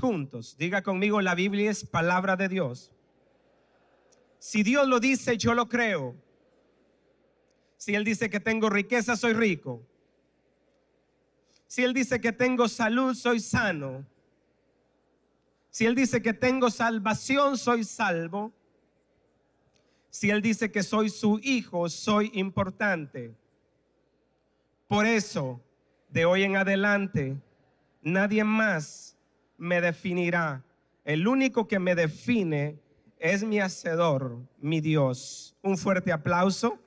juntos. Diga conmigo, la Biblia es palabra de Dios. Si Dios lo dice, yo lo creo. Si Él dice que tengo riqueza, soy rico. Si Él dice que tengo salud, soy sano. Si Él dice que tengo salvación, soy salvo. Si Él dice que soy su hijo, soy importante. Por eso, de hoy en adelante, nadie más me definirá. El único que me define es mi hacedor, mi Dios. Un fuerte aplauso.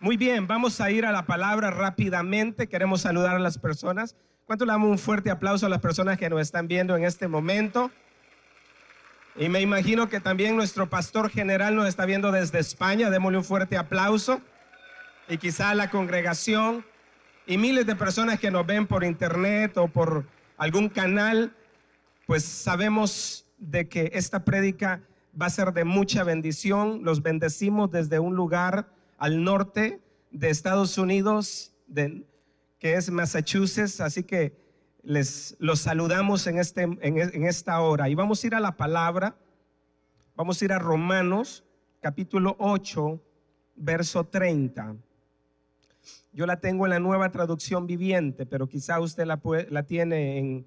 Muy bien, vamos a ir a la palabra rápidamente. Queremos saludar a las personas. ¿Cuánto le damos un fuerte aplauso a las personas que nos están viendo en este momento? Y me imagino que también nuestro pastor general nos está viendo desde España. Démosle un fuerte aplauso. Y quizá la congregación y miles de personas que nos ven por internet o por algún canal, pues sabemos de que esta prédica va a ser de mucha bendición. Los bendecimos desde un lugar al norte de Estados Unidos, que es Massachusetts, así que les, los saludamos en, este, en, en esta hora. Y vamos a ir a la palabra, vamos a ir a Romanos capítulo 8, verso 30. Yo la tengo en la nueva traducción viviente, pero quizá usted la, la tiene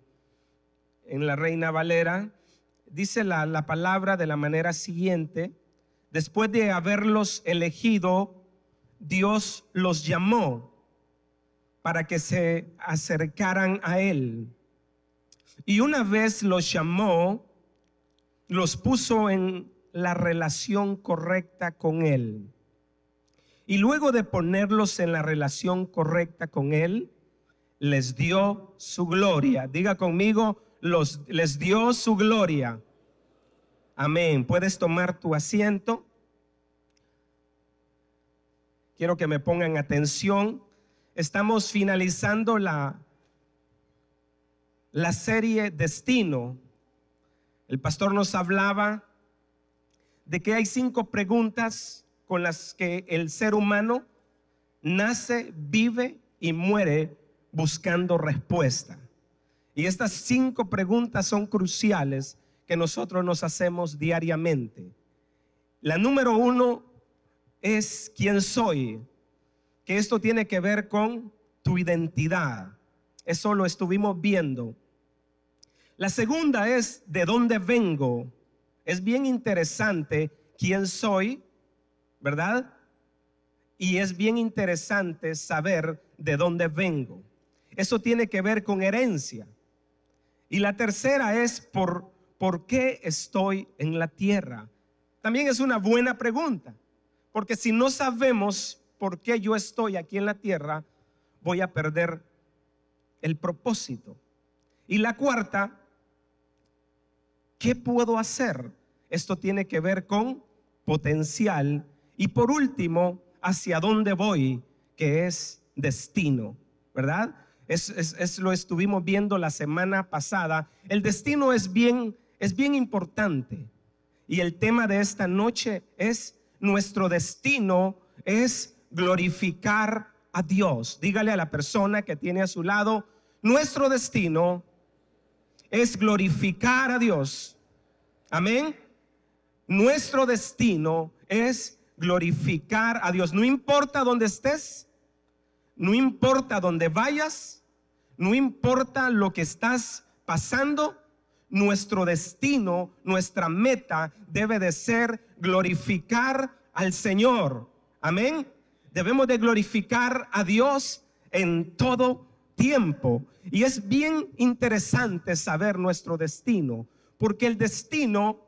en, la Reina Valera. Dice la, la palabra de la manera siguiente. Después de haberlos elegido, Dios los llamó para que se acercaran a Él. Y una vez los llamó, los puso en la relación correcta con Él. Y luego de ponerlos en la relación correcta con Él, les dio su gloria. Diga conmigo, los, les dio su gloria. Amén. Puedes tomar tu asiento. Quiero que me pongan atención. Estamos finalizando la, la serie Destino. El pastor nos hablaba de que hay cinco preguntas con las que el ser humano nace, vive y muere buscando respuesta. Y estas cinco preguntas son cruciales que nosotros nos hacemos diariamente. La número uno es quién soy, que esto tiene que ver con tu identidad. Eso lo estuvimos viendo. La segunda es de dónde vengo. Es bien interesante quién soy, ¿verdad? Y es bien interesante saber de dónde vengo. Eso tiene que ver con herencia. Y la tercera es por, por qué estoy en la tierra. También es una buena pregunta, porque si no sabemos por qué yo estoy aquí en la tierra, voy a perder el propósito. Y la cuarta, ¿qué puedo hacer? Esto tiene que ver con potencial y por último, hacia dónde voy, que es destino, ¿verdad? Es, lo estuvimos viendo la semana pasada. El destino es bien, es bien importante. Y el tema de esta noche es nuestro destino es glorificar a Dios. Dígale a la persona que tiene a su lado, nuestro destino es glorificar a Dios. Amén. Nuestro destino es glorificar a Dios. No importa dónde estés, no importa dónde vayas, no importa lo que estás pasando, nuestro destino, nuestra meta debe de ser glorificar al Señor. Amén. Debemos de glorificar a Dios en todo tiempo. Y es bien interesante saber nuestro destino, porque el destino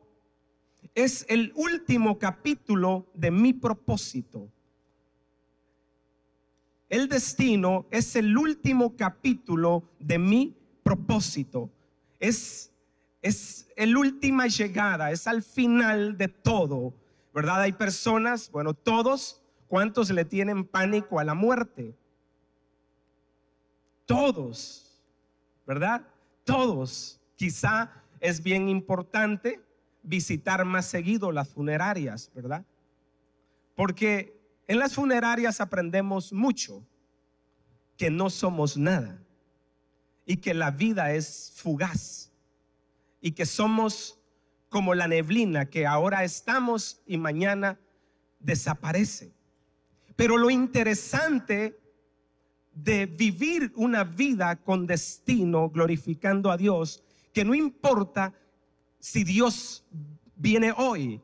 es el último capítulo de mi propósito. El destino es el último capítulo de mi propósito. Es, es la última llegada, es al final de todo. ¿Verdad? Hay personas, bueno, todos, ¿cuántos le tienen pánico a la muerte? Todos, ¿verdad? Todos. Quizá es bien importante visitar más seguido las funerarias, ¿verdad? Porque en las funerarias aprendemos mucho, que no somos nada y que la vida es fugaz y que somos como la neblina que ahora estamos y mañana desaparece. Pero lo interesante de vivir una vida con destino, glorificando a Dios, que no importa si Dios viene hoy,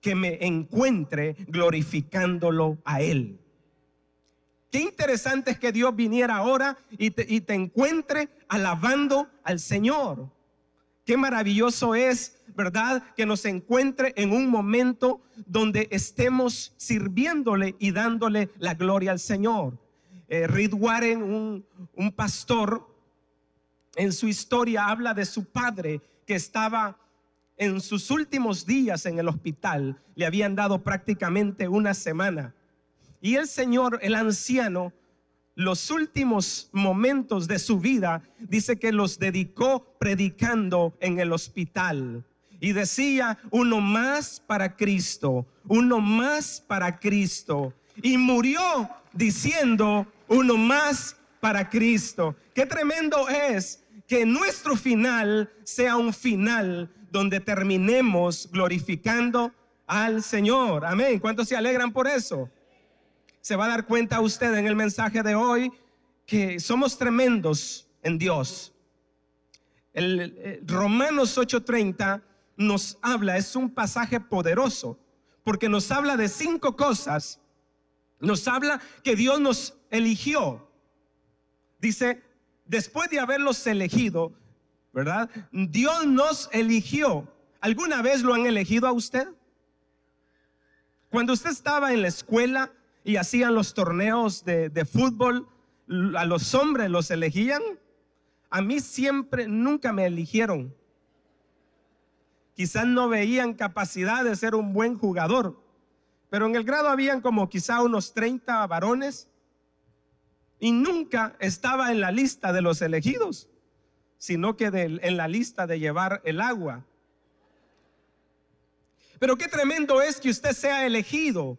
que me encuentre glorificándolo a Él. Qué interesante es que Dios viniera ahora y te, encuentre alabando al Señor. Qué maravilloso es, ¿verdad? Que nos encuentre en un momento donde estemos sirviéndole y dándole la gloria al Señor. Eh, Rid Warren, un, un pastor, en su historia habla de su padre que estaba en sus últimos días en el hospital. Le habían dado prácticamente una semana. Y el señor, el anciano, los últimos momentos de su vida, dice que los dedicó predicando en el hospital. Y decía, uno más para Cristo, uno más para Cristo. Y murió diciendo, uno más para Cristo. Qué tremendo es que nuestro final sea un final donde terminemos glorificando al Señor. Amén. ¿Cuántos se alegran por eso? Se va a dar cuenta usted en el mensaje de hoy que somos tremendos en Dios. El, eh, Romanos 8:30 nos habla, es un pasaje poderoso, porque nos habla de cinco cosas. Nos habla que Dios nos eligió. Dice, después de haberlos elegido, ¿verdad? Dios nos eligió. ¿Alguna vez lo han elegido a usted? Cuando usted estaba en la escuela y hacían los torneos de, fútbol, a los hombres los elegían. A mí siempre, nunca me eligieron. Quizás no veían capacidad de ser un buen jugador, pero en el grado habían como quizá unos 30 varones y nunca estaba en la lista de los elegidos, sino que en la lista de llevar el agua. Pero qué tremendo es que usted sea elegido.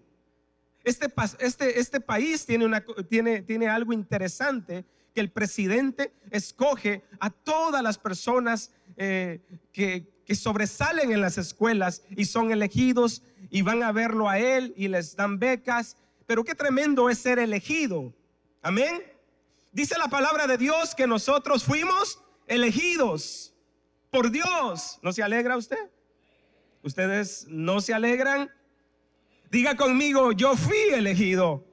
Este, este, este país tiene, una, tiene, tiene algo interesante, que el presidente escoge a todas las personas eh, que, que sobresalen en las escuelas y son elegidos y van a verlo a él y les dan becas. Pero qué tremendo es ser elegido. Amén. Dice la palabra de Dios que nosotros fuimos elegidos por Dios. ¿No se alegra usted? ¿Ustedes no se alegran? Diga conmigo, yo fui elegido.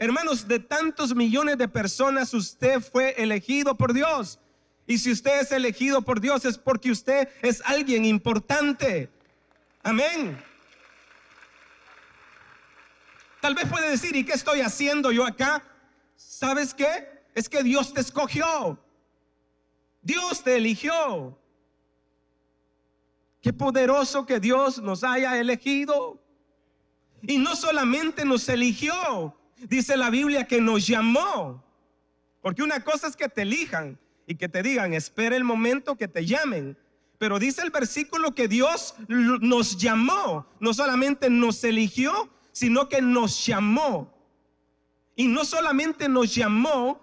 Hermanos, de tantos millones de personas usted fue elegido por Dios. Y si usted es elegido por Dios es porque usted es alguien importante. Amén. Tal vez puede decir, ¿y qué estoy haciendo yo acá? ¿Sabes qué? Es que Dios te escogió. Dios te eligió. Qué poderoso que Dios nos haya elegido. Y no solamente nos eligió, dice la Biblia que nos llamó. Porque una cosa es que te elijan y que te digan, espera el momento que te llamen. Pero dice el versículo que Dios nos llamó, no solamente nos eligió, sino que nos llamó. Y no solamente nos llamó,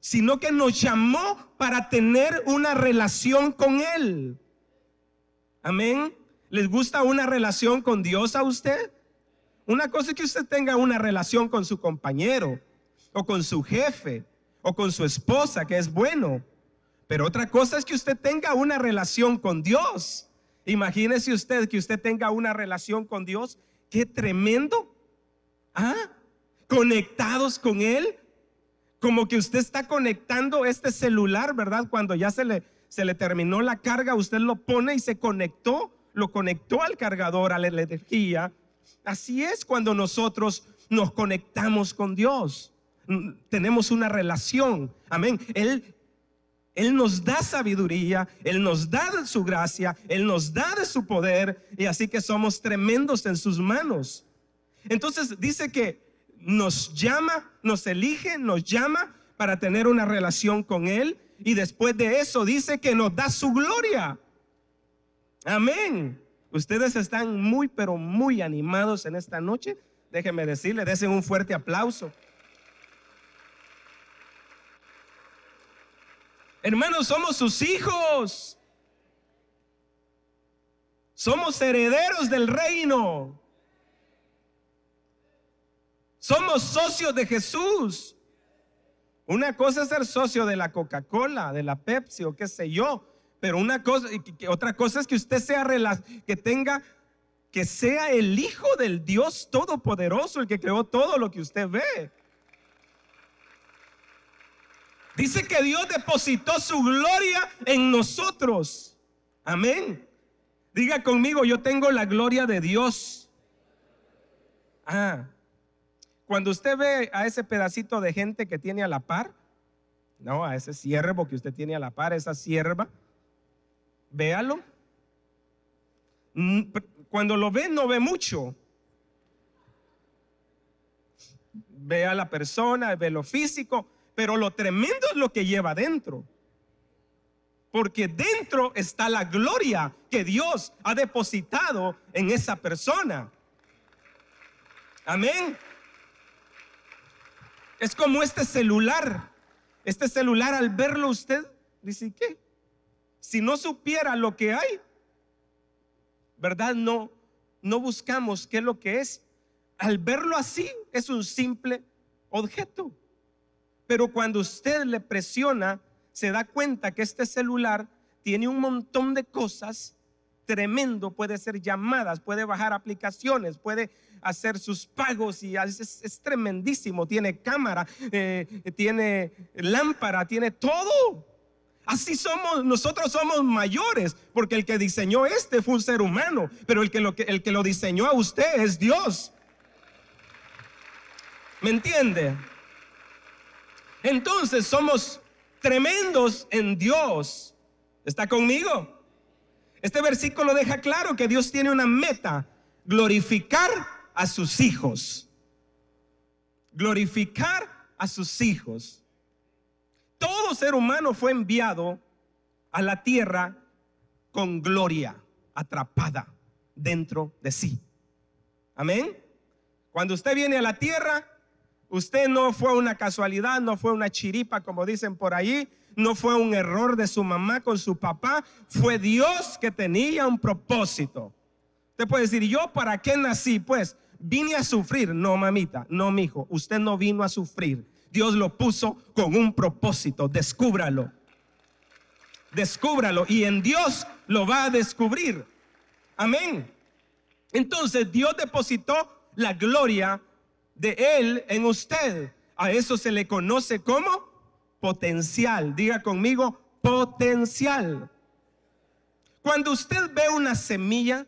sino que nos llamó para tener una relación con Él. Amén. ¿Les gusta una relación con Dios a usted? Una cosa es que usted tenga una relación con su compañero o con su jefe o con su esposa, que es bueno. Pero otra cosa es que usted tenga una relación con Dios. Imagínese usted que usted tenga una relación con Dios. Qué tremendo. Ah, conectados con Él. Como que usted está conectando este celular, ¿verdad? Cuando ya se le, se le terminó la carga, usted lo pone y se conectó, lo conectó al cargador, a la energía. Así es cuando nosotros nos conectamos con Dios. Mm, tenemos una relación. Amén. Él, él nos da sabiduría, Él nos da de su gracia, Él nos da de su poder, y así que somos tremendos en sus manos. Entonces dice que nos llama, nos elige, nos llama para tener una relación con Él. Y después de eso dice que nos da su gloria. Amén. Ustedes están muy, pero muy animados en esta noche. Déjenme decirles, desen un fuerte aplauso. Hermanos, somos sus hijos. Somos herederos del reino. Somos socios de Jesús. Una cosa es ser socio de la Coca-Cola, de la Pepsi o qué sé yo, pero una cosa, otra cosa es que usted sea que tenga que sea el hijo del Dios todopoderoso, el que creó todo lo que usted ve. Dice que Dios depositó su gloria en nosotros. Amén. Diga conmigo, yo tengo la gloria de Dios. Ah, cuando usted ve a ese pedacito de gente que tiene a la par, no, a ese siervo que usted tiene a la par, esa sierva, véalo. Mm, cuando lo ve, no ve mucho. Ve a la persona, ve lo físico, pero lo tremendo es lo que lleva dentro. Porque dentro está la gloria que Dios ha depositado en esa persona. Amén. Es como este celular. Este celular al verlo usted, dice, ¿qué? Si no supiera lo que hay, ¿verdad? No, no buscamos qué es lo que es. Al verlo así, es un simple objeto. Pero cuando usted le presiona, se da cuenta que este celular tiene un montón de cosas tremendo, puede ser llamadas, puede bajar aplicaciones, puede hacer sus pagos y es, tremendísimo. Tiene cámara, eh, tiene lámpara, tiene todo. Así somos, nosotros somos mayores, porque el que diseñó este fue un ser humano, pero el que lo, el que lo diseñó a usted es Dios. ¿Me entiende? Entonces somos tremendos en Dios. ¿Está conmigo? Este versículo deja claro que Dios tiene una meta, glorificar a sus hijos. Glorificar a sus hijos. Todo ser humano fue enviado a la tierra con gloria, atrapada dentro de sí. Amén. Cuando usted viene a la tierra, usted no fue una casualidad, no fue una chiripa, como dicen por ahí no fue un error de su mamá con su papá, fue Dios que tenía un propósito. Usted puede decir, ¿yo para qué nací? Pues vine a sufrir. No, mamita, no, mijo, usted no vino a sufrir. Dios lo puso con un propósito, descúbralo. Descúbralo y en Dios lo va a descubrir. Amén. Entonces Dios depositó la gloria de Él en usted. A eso se le conoce como potencial. Diga conmigo, potencial. Cuando usted ve una semilla,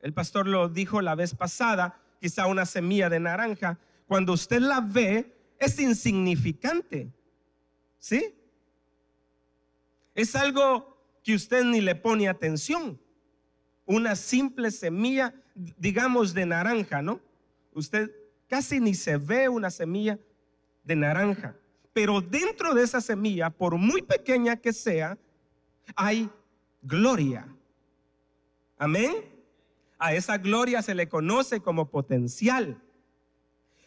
el pastor lo dijo la vez pasada, quizá una semilla de naranja, cuando usted la ve, es insignificante. ¿Sí? Es algo que usted ni le pone atención. Una simple semilla, digamos, de naranja, ¿no? Usted casi ni se ve una semilla de naranja pero dentro de esa semilla, por muy pequeña que sea, hay gloria. Amén. A esa gloria se le conoce como potencial.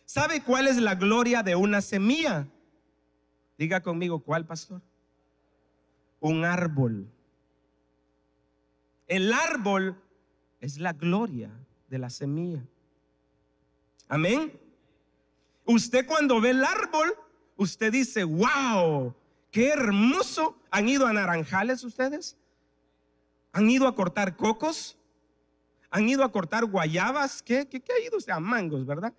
¿Sabe cuál es la gloria de una semilla? Diga conmigo, ¿cuál, pastor? Un árbol. El árbol es la gloria de la semilla. Amén. Usted cuando ve el árbol, usted dice, wow, qué hermoso. ¿Han ido a naranjales ustedes? ¿Han ido a cortar cocos? ¿Han ido a cortar guayabas? ¿Qué, qué, ha ido usted? A mangos, ¿verdad?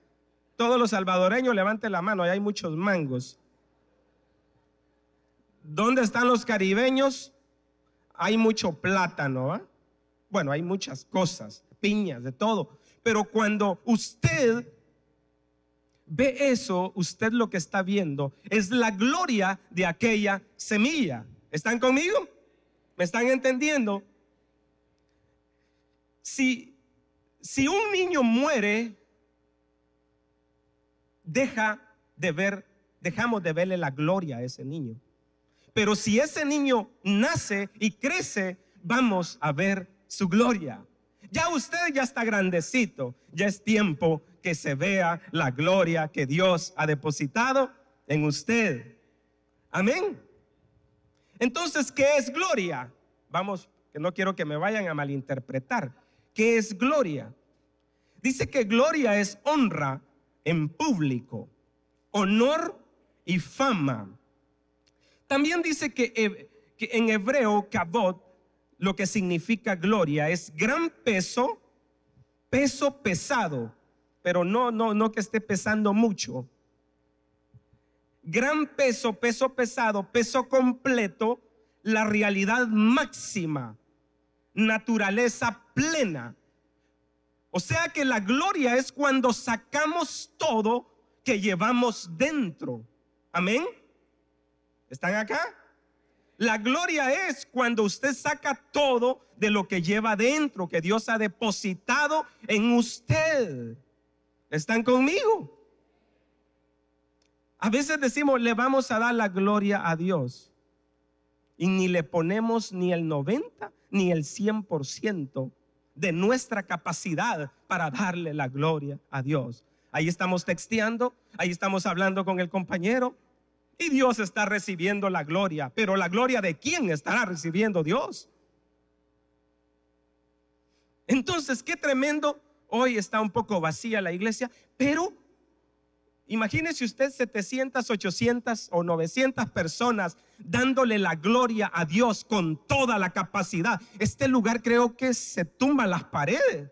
Todos los salvadoreños levanten la mano, ahí hay muchos mangos. ¿Dónde están los caribeños? Hay mucho plátano, ¿ah? Bueno, hay muchas cosas, piñas, de todo. Pero cuando usted ve eso, usted lo que está viendo es la gloria de aquella semilla. ¿Están conmigo? ¿Me están entendiendo? Si, un niño muere, deja de ver, dejamos de verle la gloria a ese niño. Pero si ese niño nace y crece, vamos a ver su gloria. Ya usted ya está grandecito, ya es tiempo que se vea la gloria que Dios ha depositado en usted. Amén. Entonces, ¿qué es gloria? Vamos, que no quiero que me vayan a malinterpretar. ¿Qué es gloria? Dice que gloria es honra en público, honor y fama. También dice que, eh, en hebreo, kabot, lo que significa gloria, es gran peso, peso pesado, pero no, no, no que esté pesando mucho. Gran peso, peso pesado, peso completo, la realidad máxima, naturaleza plena. O sea que la gloria es cuando sacamos todo que llevamos dentro. Amén. ¿Están acá? La gloria es cuando usted saca todo de lo que lleva dentro, que Dios ha depositado en usted. ¿Están conmigo? A veces decimos, le vamos a dar la gloria a Dios. Y ni le ponemos ni el 90 ni el 100% de nuestra capacidad para darle la gloria a Dios. Ahí estamos texteando, ahí estamos hablando con el compañero, y Dios está recibiendo la gloria. Pero la gloria de quién estará recibiendo Dios? Entonces, qué tremendo. Hoy está un poco vacía la iglesia, pero imagínese usted 700, 800 o 900 personas dándole la gloria a Dios con toda la capacidad. Este lugar creo que se tumba las paredes.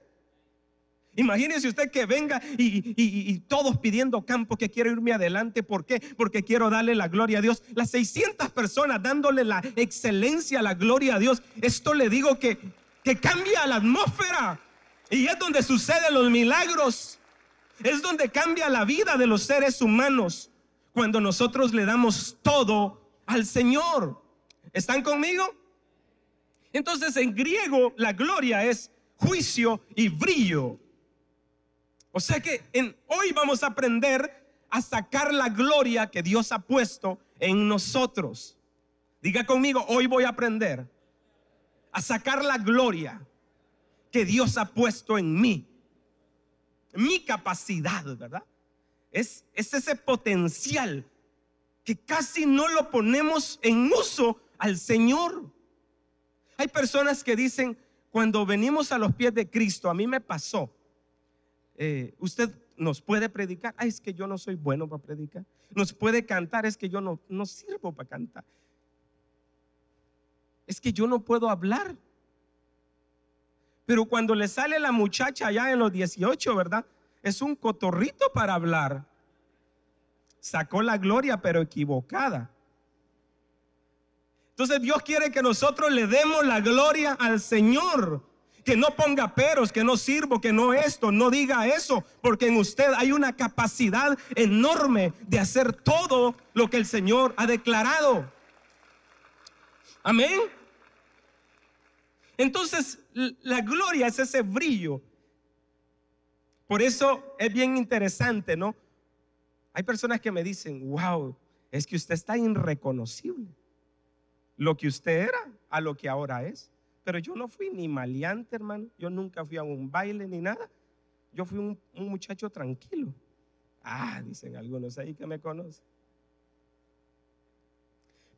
Imagínese usted que venga y, todos pidiendo campo que quiero irme adelante. ¿Por qué? Porque quiero darle la gloria a Dios. Las 600 personas dándole la excelencia, la gloria a Dios. Esto le digo que, que cambia la atmósfera. Y es donde suceden los milagros. Es donde cambia la vida de los seres humanos. Cuando nosotros le damos todo al Señor. ¿Están conmigo? Entonces en griego la gloria es juicio y brillo. O sea que en, hoy vamos a aprender a sacar la gloria que Dios ha puesto en nosotros. Diga conmigo, hoy voy a aprender a sacar la gloria que Dios ha puesto en mí. Mi capacidad, ¿verdad? es ese potencial que casi no lo ponemos en uso al Señor. Hay personas que dicen, cuando venimos a los pies de Cristo, a mí me pasó, eh, usted nos puede predicar, es que yo no soy bueno para predicar, nos puede cantar, es que yo no, no sirvo para cantar, es que yo no puedo hablar. Pero cuando le sale la muchacha allá en los 18, ¿verdad? Es un cotorrito para hablar. Sacó la gloria, pero equivocada. Entonces Dios quiere que nosotros le demos la gloria al Señor que no ponga peros, que no sirvo, que no esto, no diga eso, porque en usted hay una capacidad enorme de hacer todo lo que el Señor ha declarado. Amén. Entonces, la gloria es ese brillo. Por eso es bien interesante, ¿no? Hay personas que me dicen, wow, es que usted está irreconocible. Lo que usted era a lo que ahora es. Pero yo no fui ni maleante, hermano. Yo nunca fui a un baile ni nada. Yo fui un, muchacho tranquilo. Ah, dicen algunos ahí que me conocen.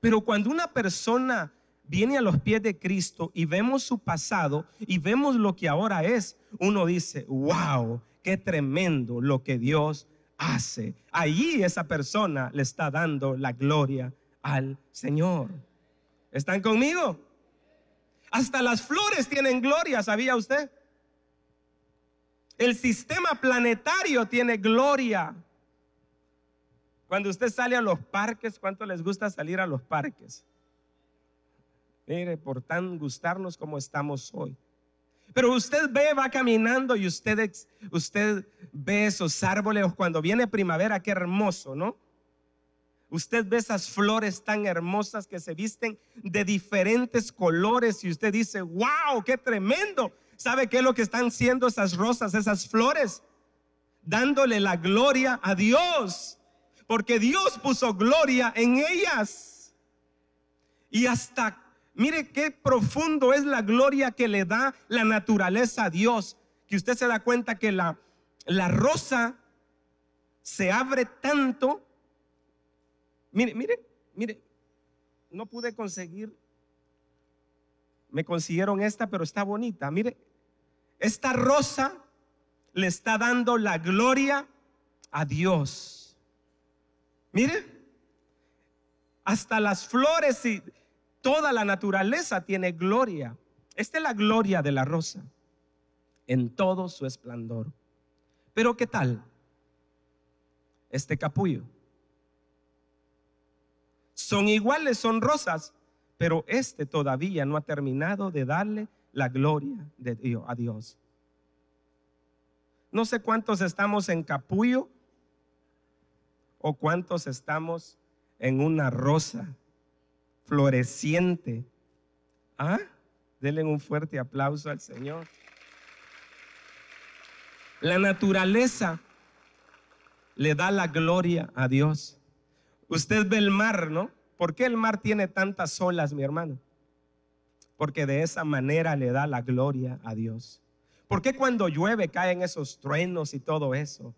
Pero cuando una persona viene a los pies de Cristo y vemos su pasado y vemos lo que ahora es, uno dice, wow, qué tremendo lo que Dios hace. Allí esa persona le está dando la gloria al Señor. ¿Están conmigo? Hasta las flores tienen gloria, ¿sabía usted? El sistema planetario tiene gloria. Cuando usted sale a los parques, ¿cuánto les gusta salir a los parques? Mire, por tan gustarnos como estamos hoy. Pero usted ve, va caminando y usted, usted ve esos árboles cuando viene primavera, qué hermoso, ¿no? Usted ve esas flores tan hermosas que se visten de diferentes colores y usted dice, wow, qué tremendo. ¿Sabe qué es lo que están siendo esas rosas, esas flores? Dándole la gloria a Dios, porque Dios puso gloria en ellas. Y hasta, mire qué profundo es la gloria que le da la naturaleza a Dios, que usted se da cuenta que la, la rosa se abre tanto Mire, mire, mire, no pude conseguir, me consiguieron esta, pero está bonita. Mire, esta rosa le está dando la gloria a Dios. Mire, hasta las flores y toda la naturaleza tiene gloria. Esta es la gloria de la rosa en todo su esplendor. Pero ¿qué tal este capullo? son iguales, son rosas, pero este todavía no ha terminado de darle la gloria de Dios, a Dios. No sé cuántos estamos en capullo o cuántos estamos en una rosa floreciente. ¿Ah? Denle un fuerte aplauso al Señor. La naturaleza le da la gloria a Dios. Usted ve el mar, ¿no? ¿Por qué el mar tiene tantas olas, mi hermano? Porque de esa manera le da la gloria a Dios. ¿Por qué cuando llueve caen esos truenos y todo eso?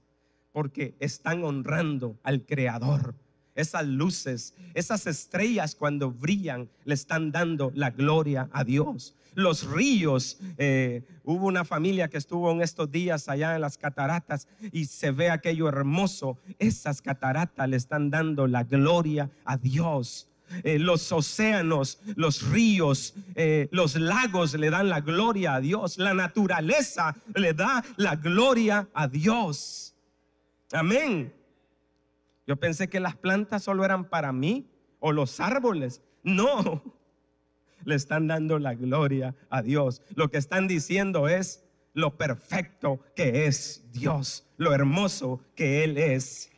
Porque están honrando al Creador esas luces, esas estrellas cuando brillan le están dando la gloria a Dios. Los ríos, eh, hubo una familia que estuvo en estos días allá en las cataratas y se ve aquello hermoso. Esas cataratas le están dando la gloria a Dios. Eh, los océanos, los ríos, eh, los lagos le dan la gloria a Dios. La naturaleza le da la gloria a Dios. Amén. Yo pensé que las plantas solo eran para mí o los árboles. No, le están dando la gloria a Dios. Lo que están diciendo es lo perfecto que es Dios, lo hermoso que Él es.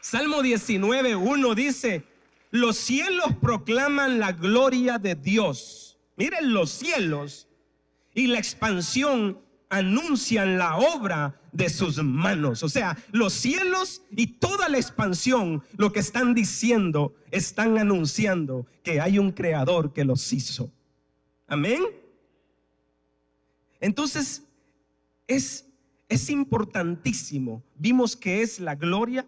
Salmo 19, dice, los cielos proclaman la gloria de Dios. Miren los cielos y la expansión anuncian la obra de sus manos. O sea, los cielos y toda la expansión, lo que están diciendo, están anunciando que hay un creador que los hizo. Amén. Entonces, es, es importantísimo. Vimos que es la gloria.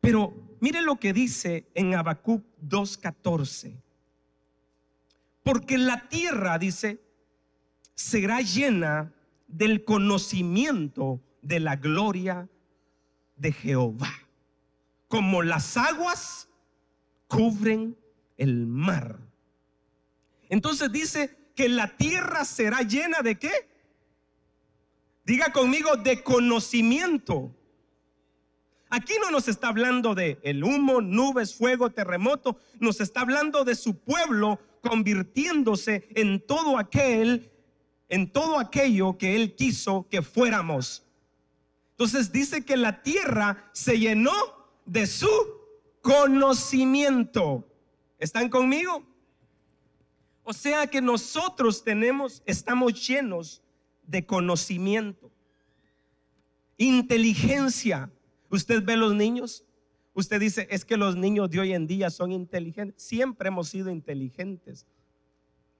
Pero mire lo que dice en Habacuc 2.14. Porque la tierra, dice, será llena del conocimiento de la gloria de Jehová, como las aguas cubren el mar. Entonces dice que la tierra será llena de qué? Diga conmigo de conocimiento. Aquí no nos está hablando de el humo, nubes, fuego, terremoto, nos está hablando de su pueblo convirtiéndose en todo aquel en todo aquello que Él quiso que fuéramos. Entonces dice que la tierra se llenó de su conocimiento. ¿Están conmigo? O sea que nosotros tenemos, estamos llenos de conocimiento, inteligencia. Usted ve los niños, usted dice, es que los niños de hoy en día son inteligentes. Siempre hemos sido inteligentes.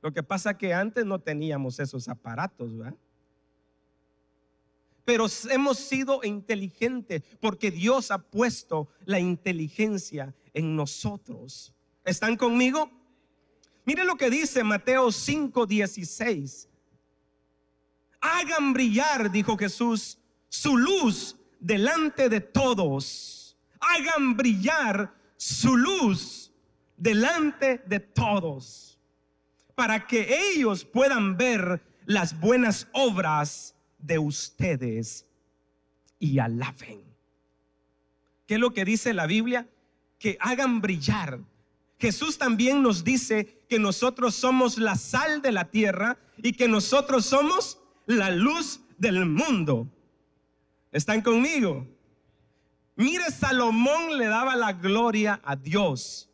Lo que pasa que antes no teníamos esos aparatos, ¿verdad? Pero hemos sido inteligentes porque Dios ha puesto la inteligencia en nosotros. ¿Están conmigo? mire lo que dice Mateo 5:16. Hagan brillar, dijo Jesús, su luz delante de todos. Hagan brillar su luz delante de todos para que ellos puedan ver las buenas obras de ustedes y alaben. ¿Qué es lo que dice la Biblia? Que hagan brillar. Jesús también nos dice que nosotros somos la sal de la tierra y que nosotros somos la luz del mundo. ¿Están conmigo? Mire, Salomón le daba la gloria a Dios.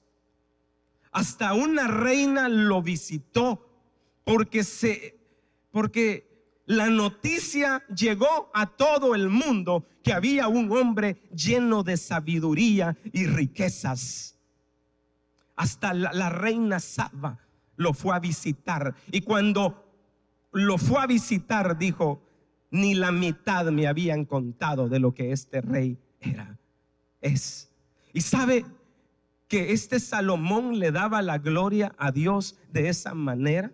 Hasta una reina lo visitó porque porque la noticia llegó a todo el mundo que había un hombre lleno de sabiduría y riquezas. Hasta la, la reina Saba lo fue a visitar y cuando lo fue a visitar dijo, ni la mitad me habían contado de lo que este rey era. Es. Y sabe, que este Salomón le daba la gloria a Dios de esa manera,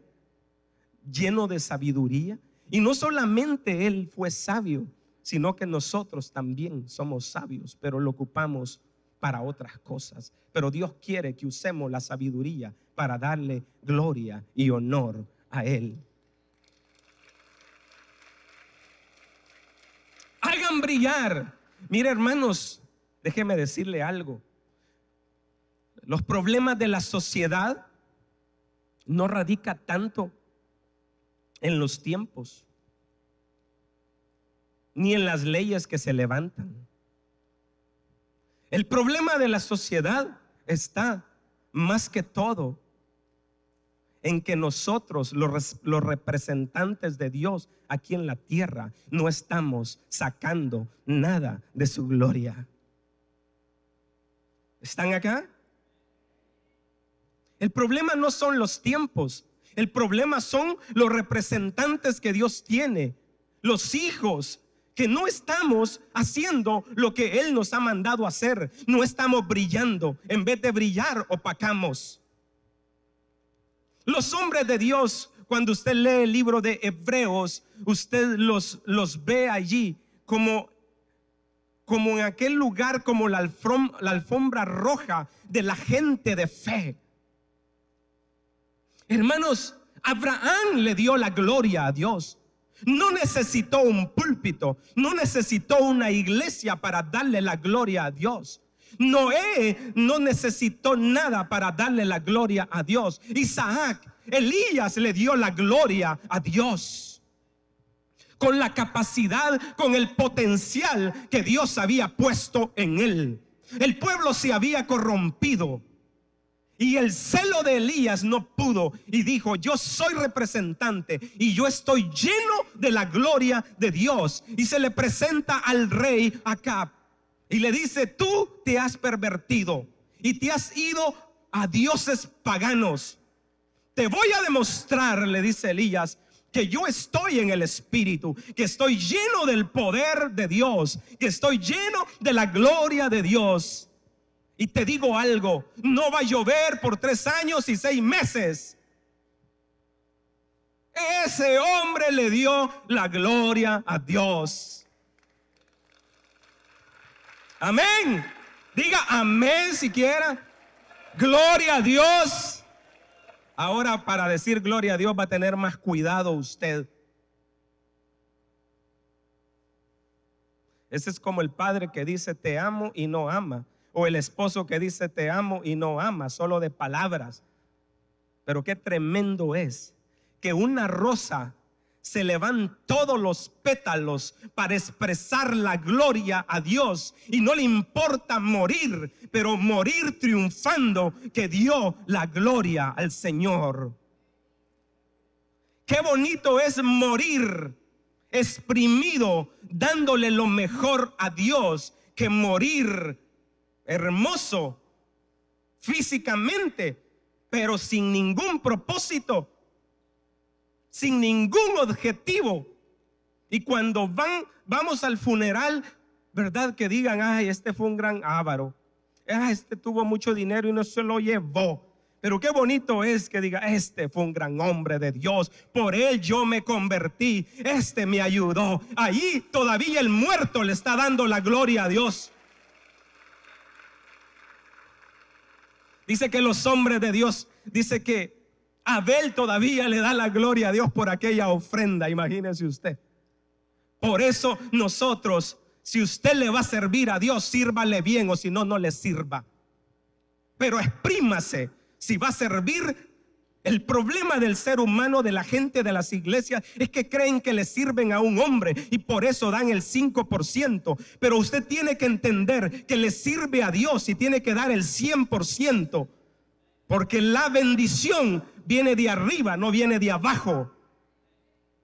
lleno de sabiduría. Y no solamente él fue sabio, sino que nosotros también somos sabios, pero lo ocupamos para otras cosas. Pero Dios quiere que usemos la sabiduría para darle gloria y honor a Él. Hagan brillar. Mira, hermanos, déjeme decirle algo los problemas de la sociedad no radica tanto en los tiempos, ni en las leyes que se levantan. El problema de la sociedad está más que todo en que nosotros, los, los, representantes de Dios aquí en la tierra, no estamos sacando nada de su gloria. ¿Están acá? El problema no son los tiempos, el problema son los representantes que Dios tiene, los hijos que no estamos haciendo lo que Él nos ha mandado hacer, no estamos brillando, en vez de brillar opacamos. Los hombres de Dios, cuando usted lee el libro de Hebreos, usted los, los ve allí como como en aquel lugar, como la la alfombra roja de la gente de fe. Hermanos, Abraham le dio la gloria a Dios. No necesitó un púlpito, no necesitó una iglesia para darle la gloria a Dios. Noé no necesitó nada para darle la gloria a Dios. Isaac, Elías le dio la gloria a Dios. Con la capacidad, con el potencial que Dios había puesto en él. El pueblo se había corrompido. Y el celo de Elías no pudo y dijo, yo soy representante y yo estoy lleno de la gloria de Dios. Y se le presenta al rey acá y le dice, tú te has pervertido y te has ido a dioses paganos. Te voy a demostrar, le dice Elías, que yo estoy en el Espíritu, que estoy lleno del poder de Dios, que estoy lleno de la gloria de Dios. Y te digo algo, no va a llover por tres años y seis meses. Ese hombre le dio la gloria a Dios. Amén. Diga amén si quiera, Gloria a Dios. Ahora para decir gloria a Dios va a tener más cuidado usted. Ese es como el padre que dice te amo y no ama o el esposo que dice te amo y no ama, solo de palabras. Pero qué tremendo es que una rosa se le van todos los pétalos para expresar la gloria a Dios y no le importa morir, pero morir triunfando que dio la gloria al Señor. Qué bonito es morir exprimido dándole lo mejor a Dios que morir hermoso físicamente, pero sin ningún propósito, sin ningún objetivo. Y cuando van, vamos al funeral, ¿verdad? Que digan, ay, este fue un gran avaro. Ah, este tuvo mucho dinero y no se lo llevó. Pero qué bonito es que diga, este fue un gran hombre de Dios, por él yo me convertí, este me ayudó. Ahí todavía el muerto le está dando la gloria a Dios. Dice que los hombres de Dios, dice que Abel todavía le da la gloria a Dios por aquella ofrenda, imagínese usted. Por eso nosotros, si usted le va a servir a Dios, sírvale bien o si no, no le sirva. Pero exprímase, si va a servir, el problema del ser humano, de la gente de las iglesias, es que creen que le sirven a un hombre y por eso dan el 5%. Pero usted tiene que entender que le sirve a Dios y tiene que dar el 100%. Porque la bendición viene de arriba, no viene de abajo.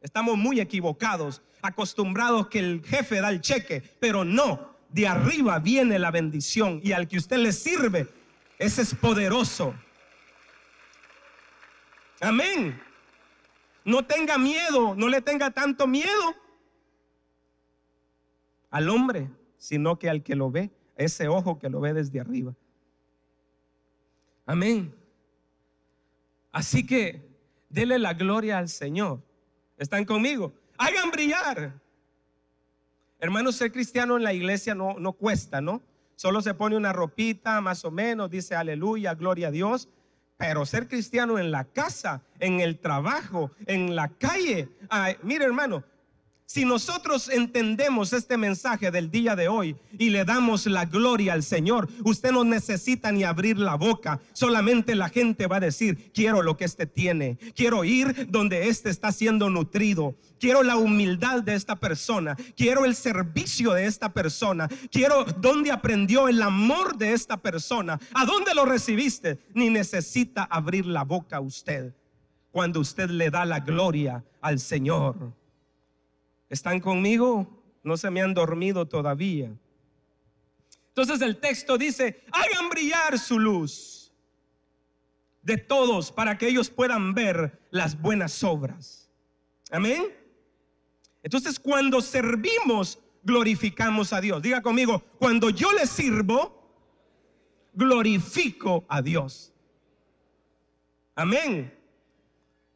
Estamos muy equivocados, acostumbrados que el jefe da el cheque, pero no, de arriba viene la bendición y al que usted le sirve, ese es poderoso. Amén. No tenga miedo, no le tenga tanto miedo al hombre, sino que al que lo ve, ese ojo que lo ve desde arriba. Amén. Así que dele la gloria al Señor. ¿Están conmigo? Hagan brillar. Hermanos, ser cristiano en la iglesia no, no cuesta, ¿no? Solo se pone una ropita, más o menos, dice aleluya, gloria a Dios pero ser cristiano en la casa, en el trabajo, en la calle. Ay, mire hermano, si nosotros entendemos este mensaje del día de hoy y le damos la gloria al Señor, usted no necesita ni abrir la boca, solamente la gente va a decir, quiero lo que este tiene, quiero ir donde este está siendo nutrido, quiero la humildad de esta persona, quiero el servicio de esta persona, quiero donde aprendió el amor de esta persona, a dónde lo recibiste, ni necesita abrir la boca usted cuando usted le da la gloria al Señor. ¿Están conmigo? No se me han dormido todavía. Entonces el texto dice, hagan brillar su luz de todos para que ellos puedan ver las buenas obras. Amén. Entonces cuando servimos, glorificamos a Dios. Diga conmigo, cuando yo le sirvo, glorifico a Dios. Amén.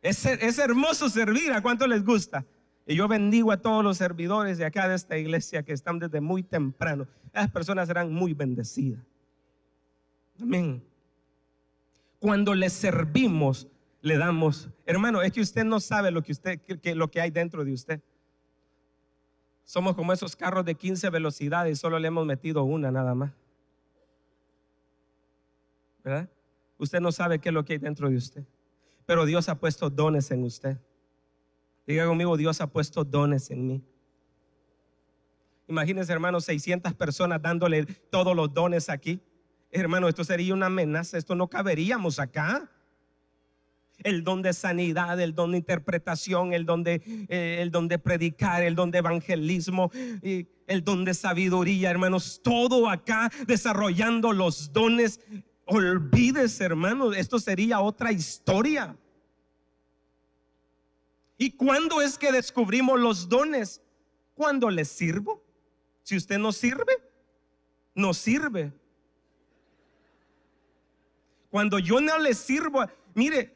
Es, es hermoso servir, ¿a cuánto les gusta? Y yo bendigo a todos los servidores de acá de esta iglesia que están desde muy temprano. Esas personas serán muy bendecidas. Amén. Cuando le servimos, le damos. Hermano, es que usted no sabe lo que, usted, lo que hay dentro de usted. Somos como esos carros de 15 velocidades y solo le hemos metido una nada más. ¿Verdad? Usted no sabe qué es lo que hay dentro de usted. Pero Dios ha puesto dones en usted. Diga conmigo, Dios ha puesto dones en mí. Imagínense, hermanos, 600 personas dándole todos los dones aquí. Hermano, esto sería una amenaza, esto no caberíamos acá. El don de sanidad, el don de interpretación, el don de, eh, el don de predicar, el don de evangelismo, y el don de sabiduría, hermanos. Todo acá desarrollando los dones. Olvides, hermanos, esto sería otra historia. ¿Y cuándo es que descubrimos los dones? Cuando les sirvo. Si usted no sirve, no sirve. Cuando yo no le sirvo, mire,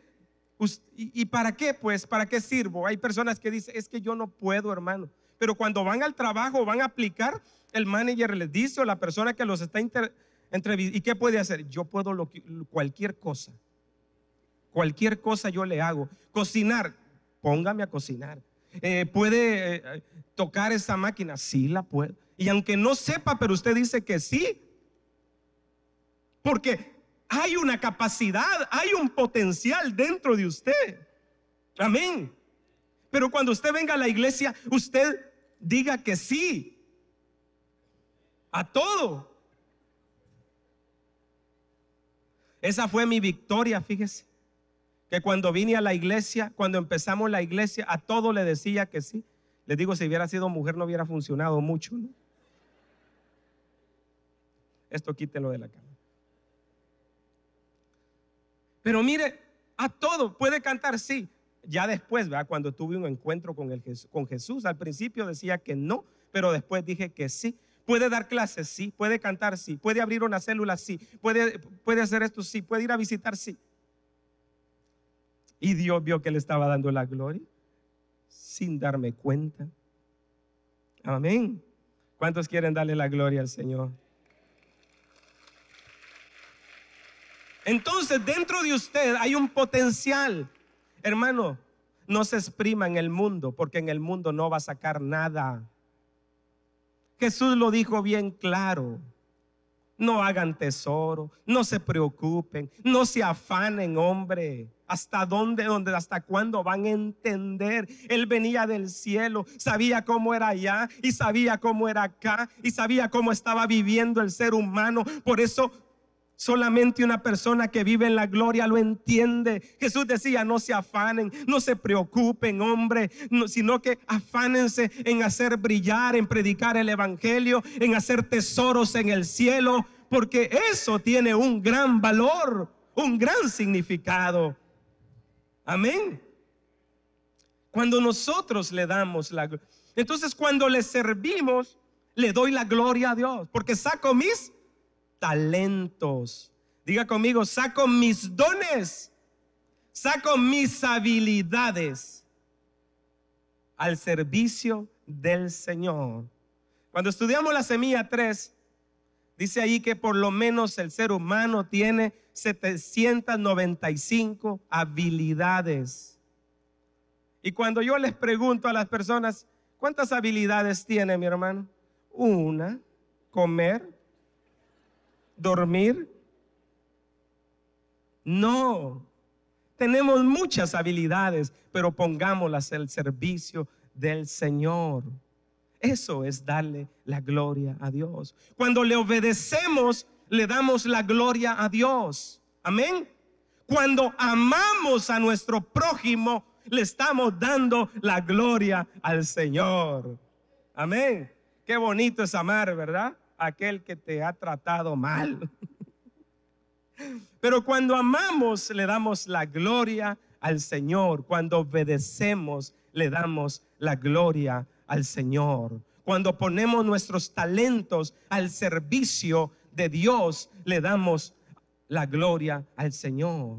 ¿y para qué? Pues, ¿para qué sirvo? Hay personas que dicen, es que yo no puedo, hermano. Pero cuando van al trabajo, van a aplicar, el manager les dice o la persona que los está entrevistando, ¿y qué puede hacer? Yo puedo lo cualquier cosa. Cualquier cosa yo le hago. Cocinar, póngame a cocinar. Eh, ¿Puede eh, tocar esa máquina? Sí, la puedo. Y aunque no sepa, pero usted dice que sí. Porque hay una capacidad, hay un potencial dentro de usted. Amén. Pero cuando usted venga a la iglesia, usted diga que sí a todo. Esa fue mi victoria, fíjese que cuando vine a la iglesia, cuando empezamos la iglesia, a todo le decía que sí. Les digo, si hubiera sido mujer no hubiera funcionado mucho. ¿no? Esto quítelo de la cama. Pero mire, a todo puede cantar sí. Ya después, ¿verdad? cuando tuve un encuentro con, con Jesús, al principio decía que no, pero después dije que sí. Puede dar clases, sí. Puede cantar, sí. Puede abrir una célula, sí. Puede, puede hacer esto, sí. Puede ir a visitar, sí. Y Dios vio que le estaba dando la gloria sin darme cuenta. Amén. ¿Cuántos quieren darle la gloria al Señor? Entonces, dentro de usted hay un potencial. Hermano, no se exprima en el mundo, porque en el mundo no va a sacar nada. Jesús lo dijo bien claro. No hagan tesoro, no se preocupen, no se afanen, hombre hasta dónde, dónde, hasta cuándo van a entender. Él venía del cielo, sabía cómo era allá y sabía cómo era acá y sabía cómo estaba viviendo el ser humano. Por eso Solamente una persona que vive en la gloria lo entiende. Jesús decía, no se afanen, no se preocupen, hombre, sino que afánense en hacer brillar, en predicar el Evangelio, en hacer tesoros en el cielo, porque eso tiene un gran valor, un gran significado. Amén. Cuando nosotros le damos la Entonces cuando le servimos, le doy la gloria a Dios, porque saco mis talentos. Diga conmigo, saco mis dones, saco mis habilidades al servicio del Señor. Cuando estudiamos la semilla 3, Dice ahí que por lo menos el ser humano tiene 795 habilidades. Y cuando yo les pregunto a las personas, ¿cuántas habilidades tiene mi hermano? Una, comer, dormir. No, tenemos muchas habilidades, pero pongámoslas al servicio del Señor. Eso es darle la gloria a Dios. Cuando le obedecemos, le damos la gloria a Dios. Amén. Cuando amamos a nuestro prójimo, le estamos dando la gloria al Señor. Amén. Qué bonito es amar, ¿verdad? Aquel que te ha tratado mal. Pero cuando amamos, le damos la gloria al Señor. Cuando obedecemos, le damos la gloria al Señor, cuando ponemos nuestros talentos al servicio de Dios, le damos la gloria al Señor.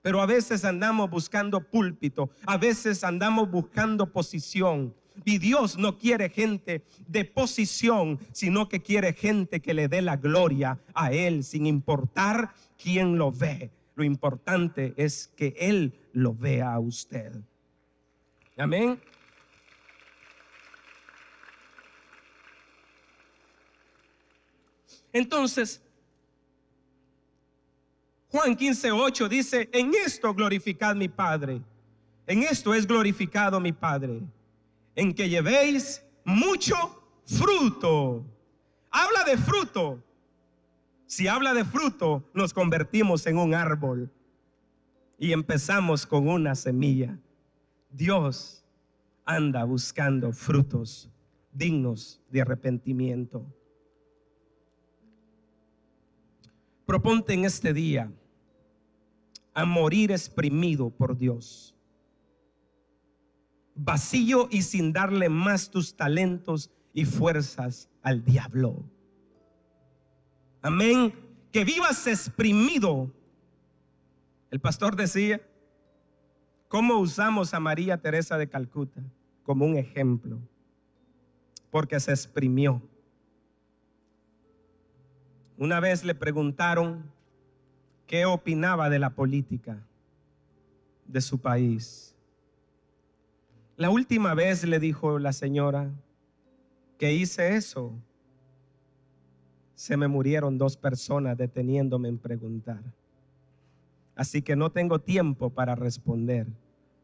Pero a veces andamos buscando púlpito, a veces andamos buscando posición. Y Dios no quiere gente de posición, sino que quiere gente que le dé la gloria a Él, sin importar quién lo ve. Lo importante es que Él lo vea a usted. Amén. Entonces, Juan 15, 8 dice, en esto glorificad mi Padre. En esto es glorificado mi Padre. En que llevéis mucho fruto. Habla de fruto. Si habla de fruto, nos convertimos en un árbol. Y empezamos con una semilla. Dios anda buscando frutos dignos de arrepentimiento. Proponte en este día a morir exprimido por Dios. Vacío y sin darle más tus talentos y fuerzas al diablo. Amén. Que vivas exprimido. El pastor decía, ¿cómo usamos a María Teresa de Calcuta? Como un ejemplo. Porque se exprimió. Una vez le preguntaron qué opinaba de la política de su país. La última vez le dijo la señora que hice eso, se me murieron dos personas deteniéndome en preguntar. Así que no tengo tiempo para responder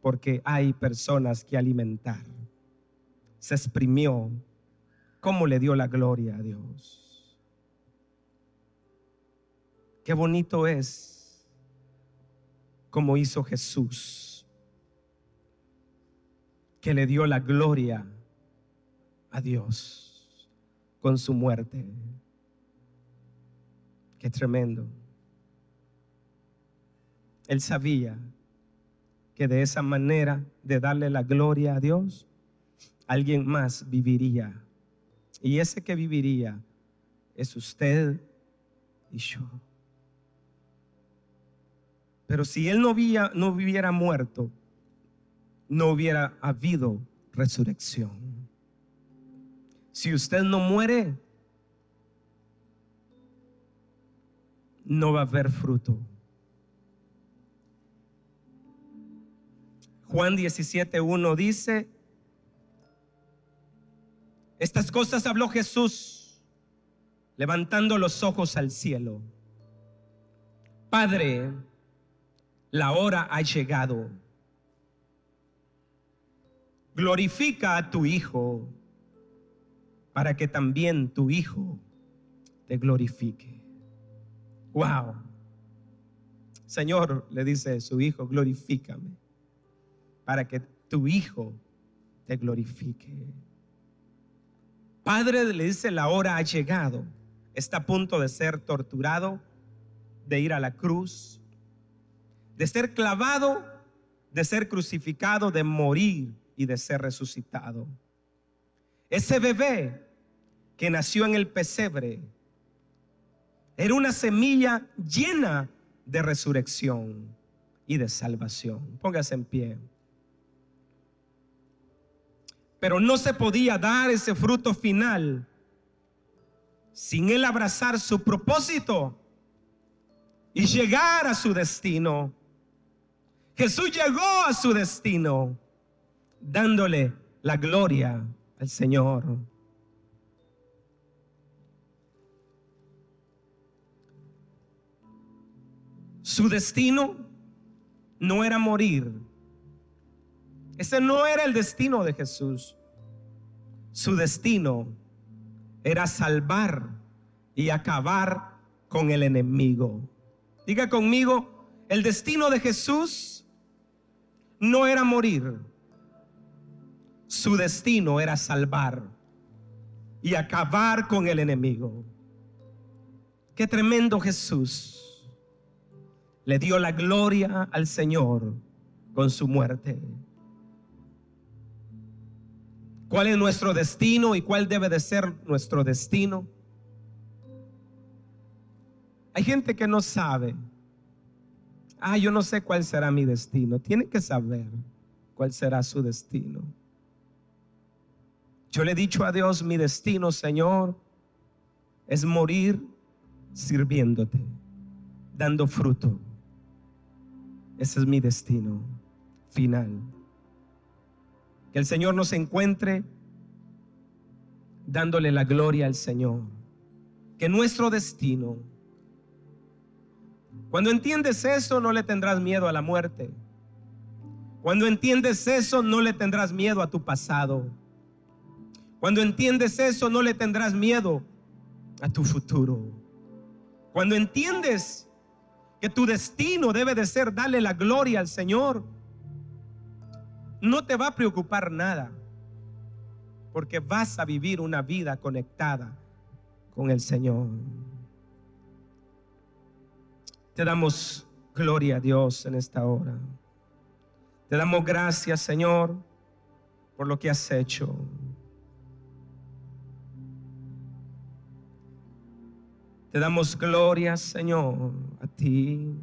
porque hay personas que alimentar. Se exprimió. ¿Cómo le dio la gloria a Dios? Qué bonito es como hizo Jesús, que le dio la gloria a Dios con su muerte. Qué tremendo. Él sabía que de esa manera de darle la gloria a Dios, alguien más viviría. Y ese que viviría es usted y yo. Pero si él no, vía, no hubiera muerto, no hubiera habido resurrección. Si usted no muere, no va a haber fruto. Juan 17.1 dice, estas cosas habló Jesús levantando los ojos al cielo. Padre, la hora ha llegado. Glorifica a tu Hijo para que también tu Hijo te glorifique. Wow. Señor, le dice su Hijo, glorifícame para que tu Hijo te glorifique. Padre le dice, la hora ha llegado. Está a punto de ser torturado, de ir a la cruz, de ser clavado, de ser crucificado, de morir y de ser resucitado. Ese bebé que nació en el pesebre era una semilla llena de resurrección y de salvación. Póngase en pie. Pero no se podía dar ese fruto final sin él abrazar su propósito y llegar a su destino. Jesús llegó a su destino dándole la gloria al Señor. Su destino no era morir. Ese no era el destino de Jesús. Su destino era salvar y acabar con el enemigo. Diga conmigo, el destino de Jesús no era morir, su destino era salvar y acabar con el enemigo. Qué tremendo Jesús. Le dio la gloria al Señor con su muerte. ¿Cuál es nuestro destino y cuál debe de ser nuestro destino? Hay gente que no sabe ah, yo no sé cuál será mi destino. Tiene que saber cuál será su destino. Yo le he dicho a Dios, mi destino, Señor, es morir sirviéndote, dando fruto. Ese es mi destino final. Que el Señor nos encuentre dándole la gloria al Señor. Que nuestro destino cuando entiendes eso, no le tendrás miedo a la muerte. Cuando entiendes eso, no le tendrás miedo a tu pasado. Cuando entiendes eso, no le tendrás miedo a tu futuro. Cuando entiendes que tu destino debe de ser darle la gloria al Señor, no te va a preocupar nada, porque vas a vivir una vida conectada con el Señor. Te damos gloria a Dios en esta hora. Te damos gracias, Señor, por lo que has hecho. Te damos gloria, Señor, a ti.